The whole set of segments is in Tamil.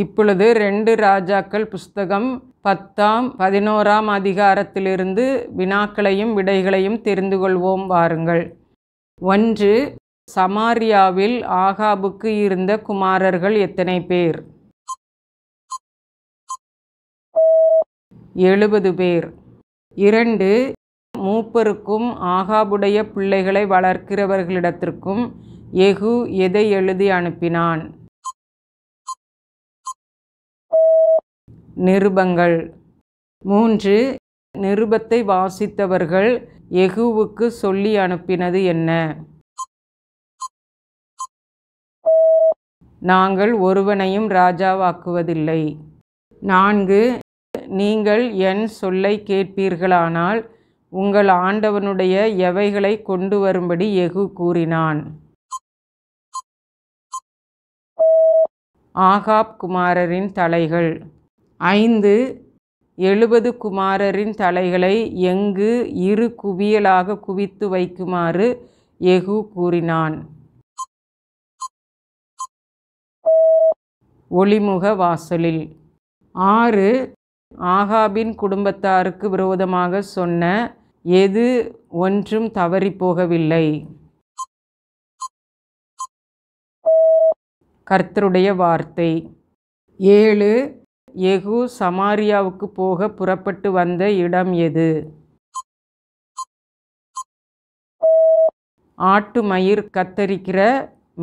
இப்பொழுது ரெண்டு ராஜாக்கள் புஸ்தகம் பத்தாம் பதினோராம் அதிகாரத்திலிருந்து வினாக்களையும் விடைகளையும் தெரிந்து கொள்வோம் வாருங்கள் ஒன்று சமாரியாவில் ஆகாபுக்கு இருந்த குமாரர்கள் எத்தனை பேர் எழுபது பேர் இரண்டு மூப்பருக்கும் ஆகாபுடைய பிள்ளைகளை வளர்க்கிறவர்களிடத்திற்கும் எகு எதை எழுதி அனுப்பினான் நிருபங்கள் மூன்று நிருபத்தை வாசித்தவர்கள் எகுவுக்கு சொல்லி அனுப்பினது என்ன நாங்கள் ஒருவனையும் ராஜாவாக்குவதில்லை நான்கு நீங்கள் என் சொல்லை கேட்பீர்களானால் உங்கள் ஆண்டவனுடைய எவைகளை கொண்டு வரும்படி எகு கூறினான் ஆகாப் குமாரரின் தலைகள் ஐந்து எழுபது குமாரரின் தலைகளை எங்கு இரு குவியலாக குவித்து வைக்குமாறு எகு கூறினான் ஒளிமுக வாசலில் ஆறு ஆகாபின் குடும்பத்தாருக்கு விரோதமாக சொன்ன எது ஒன்றும் தவறிப்போகவில்லை கர்த்தருடைய வார்த்தை ஏழு எகு சமாரியாவுக்கு போக புறப்பட்டு வந்த இடம் எது ஆட்டு மயிர் கத்தரிக்கிற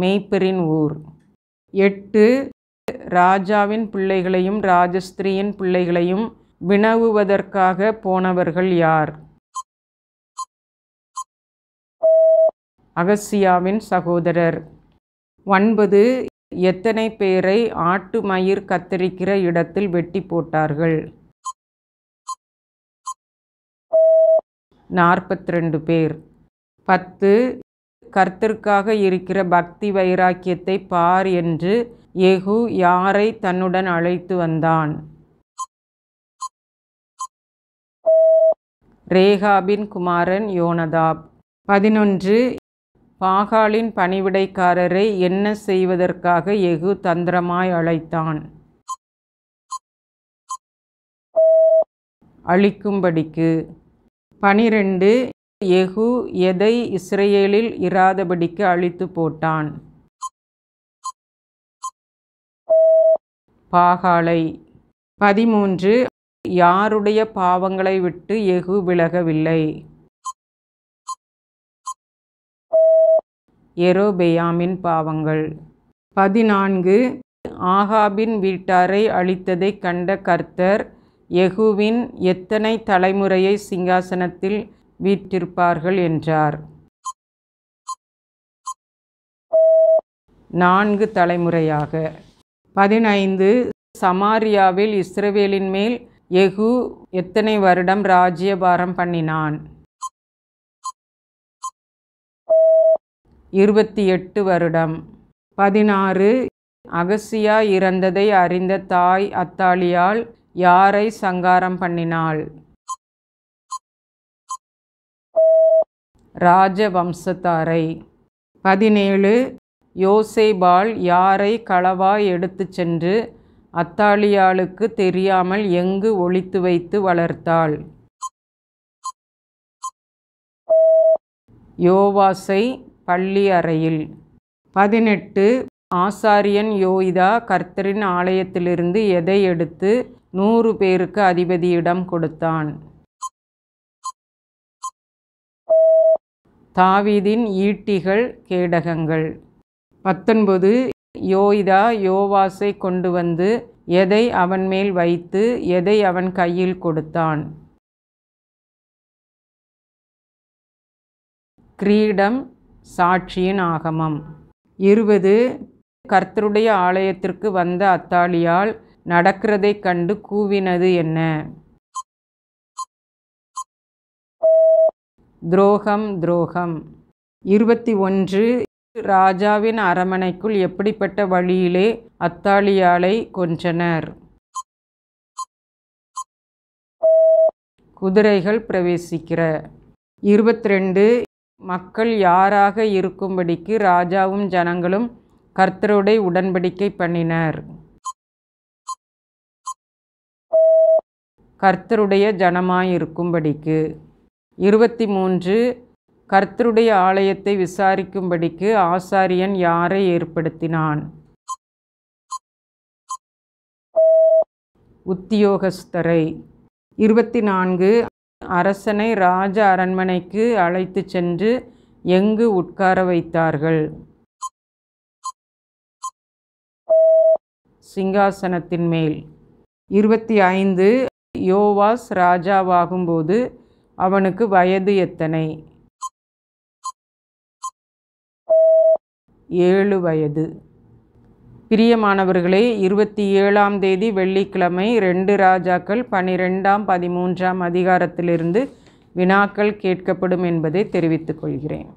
மெய்ப்பெரின் ஊர் எட்டு ராஜாவின் பிள்ளைகளையும் ராஜஸ்திரியின் பிள்ளைகளையும் வினவுவதற்காக போனவர்கள் யார் அகசியாவின் சகோதரர் ஒன்பது எத்தனை பேரை ஆட்டு மயிர் கத்தரிக்கிற இடத்தில் வெட்டி போட்டார்கள் நாற்பத்தி ரெண்டு பேர் பத்து கர்த்தருக்காக இருக்கிற பக்தி வைராக்கியத்தை பார் என்று எகு யாரை தன்னுடன் அழைத்து வந்தான் ரேகாபின் குமாரன் யோனதாப் பதினொன்று பாகாலின் பணிவிடைக்காரரை என்ன செய்வதற்காக எகு தந்திரமாய் அழைத்தான் அழிக்கும்படிக்கு பனிரெண்டு எகு எதை இஸ்ரேலில் இராதபடிக்கு அழித்து போட்டான் பாகாலை பதிமூன்று யாருடைய பாவங்களை விட்டு எகு விலகவில்லை எரோபெயாமின் பாவங்கள் பதினான்கு ஆகாபின் வீட்டாரை அழித்ததைக் கண்ட கர்த்தர் யெகுவின் எத்தனை தலைமுறையை சிங்காசனத்தில் வீற்றிருப்பார்கள் என்றார் நான்கு தலைமுறையாக பதினைந்து சமாரியாவில் இஸ்ரவேலின் மேல் எகு எத்தனை வருடம் ராஜ்யபாரம் பண்ணினான் இருபத்தி எட்டு வருடம் பதினாறு அகசியா இறந்ததை அறிந்த தாய் அத்தாலியால் யாரை சங்காரம் பண்ணினாள் ராஜவம்சத்தாரை பதினேழு யோசேபால் யாரை களவாய் எடுத்து சென்று அத்தாலியாளுக்கு தெரியாமல் எங்கு ஒழித்து வைத்து வளர்த்தாள் யோவாசை பள்ளி அறையில் பதினெட்டு ஆசாரியன் யோயிதா கர்த்தரின் ஆலயத்திலிருந்து எதை எடுத்து நூறு பேருக்கு அதிபதியிடம் கொடுத்தான் தாவிதின் ஈட்டிகள் கேடகங்கள் பத்தொன்பது யோய்தா யோவாசை கொண்டு வந்து எதை அவன் மேல் வைத்து எதை அவன் கையில் கொடுத்தான் கிரீடம் சாட்சியின் ஆகமம் இருபது கர்த்தருடைய ஆலயத்திற்கு வந்த அத்தாலியால் நடக்கிறதை கண்டு கூவினது என்ன துரோகம் துரோகம் இருபத்தி ஒன்று ராஜாவின் அரமனைக்குள் எப்படிப்பட்ட வழியிலே அத்தாலியாலை கொன்றனர் குதிரைகள் பிரவேசிக்கிற இருபத்தி ரெண்டு மக்கள் யாராக இருக்கும்படிக்கு ராஜாவும் ஜனங்களும் கர்த்தருடை உடன்படிக்கை பண்ணினர் கர்த்தருடைய ஜனமாயிருக்கும்படிக்கு இருபத்தி மூன்று கர்த்தருடைய ஆலயத்தை விசாரிக்கும்படிக்கு ஆசாரியன் யாரை ஏற்படுத்தினான் உத்தியோகஸ்தரை இருபத்தி நான்கு அரசனை ராஜ அரண்மனைக்கு அழைத்து சென்று எங்கு உட்கார வைத்தார்கள் சிங்காசனத்தின் மேல் இருபத்தி ஐந்து யோவாஸ் ராஜாவாகும்போது அவனுக்கு வயது எத்தனை ஏழு வயது பிரியமானவர்களே இருபத்தி ஏழாம் தேதி வெள்ளிக்கிழமை ரெண்டு ராஜாக்கள் பனிரெண்டாம் பதிமூன்றாம் அதிகாரத்திலிருந்து வினாக்கள் கேட்கப்படும் என்பதை தெரிவித்துக் கொள்கிறேன்